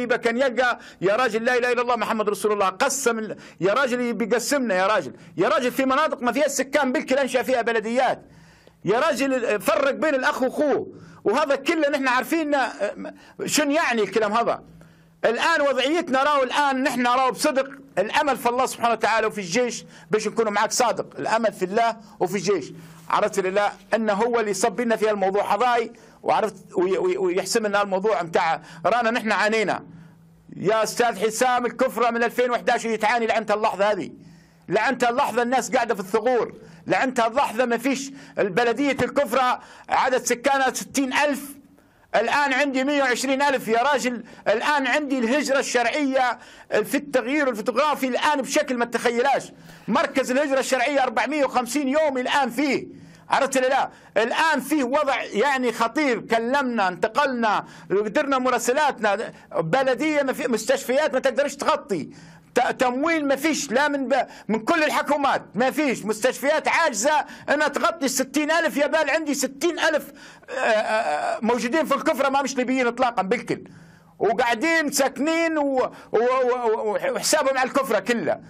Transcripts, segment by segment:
طيبه كان يلقى يا راجل لا اله الا الله محمد رسول الله قسم يا راجل بيقسمنا يا راجل يا راجل في مناطق ما فيها السكان بالكل انشا فيها بلديات يا راجل فرق بين الاخ واخوه وهذا كله نحن عارفين شنو يعني الكلام هذا الآن وضعيتنا راهو الآن نحن راهو بصدق الأمل في الله سبحانه وتعالى وفي الجيش باش نكون معك صادق الأمل في الله وفي الجيش عرفت لله أنه هو اللي يصب لنا في الموضوع هذاي وعرفت ويحسم لنا الموضوع نتاع رانا نحن عانينا يا أستاذ حسام الكفرة من 2011 يتعاني لعنت اللحظة هذه لعنت اللحظة الناس قاعدة في الثغور لعنت اللحظة ما فيش البلدية الكفرة عدد سكانها 60 ألف الآن عندي 120 ألف يا راجل الآن عندي الهجرة الشرعية في التغيير الفوتوغرافي الآن بشكل ما تتخيلاش مركز الهجرة الشرعية 450 يوم الآن فيه عرفت لا الآن فيه وضع يعني خطير كلمنا انتقلنا قدرنا مراسلاتنا بلدية ما في مستشفيات ما تقدرش تغطي تمويل ما فيش لا من ب... من كل الحكومات ما فيش مستشفيات عاجزة أنها تغطي ستين ألف يا بال عندي ستين ألف آه، آه، آه، موجودين في الكفرة ما مش ليبيين إطلاقا بالكل وقاعدين ساكنين وحسابهم و... و... على الكفرة كلها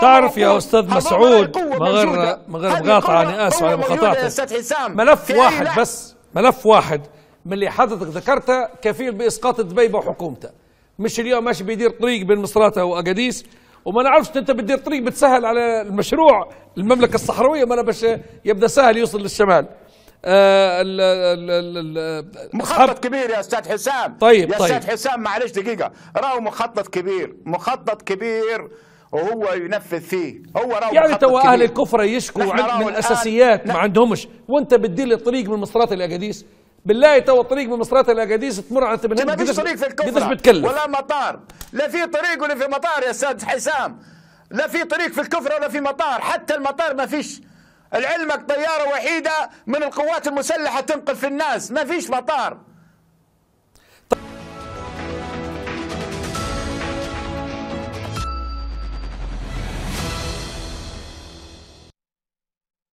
تعرف يا أستاذ مسعود ما غير ما غير مقاطعه انا اسف على مقاطعتك استاذ حسام ملف واحد بس ملف واحد من اللي حضرتك ذكرته كفيل باسقاط دبيبه وحكومته مش اليوم ماشي بيدير طريق بين مصراته واقاديس وما نعرفش انت بتدير طريق بتسهل على المشروع المملكه الصحراويه ما باش يبدا سهل يوصل للشمال آه ال مخطط كبير يا استاذ حسام طيب يا طيب. استاذ حسام معلش دقيقه راهو مخطط كبير مخطط كبير وهو ينفذ فيه هو راهو يعني تو اهل الكفره يشكوا عن من الاساسيات ما عندهمش وانت بتدير الطريق من مصرات الاجاديس بالله تو الطريق من مصرات الاجاديس تمر على ما فيش طريق في الكفره بتكلف ولا مطار لا في طريق ولا في مطار يا استاذ حسام لا في طريق في الكفره ولا في مطار حتى المطار ما فيش العلمك طياره وحيده من القوات المسلحه تنقل في الناس ما فيش مطار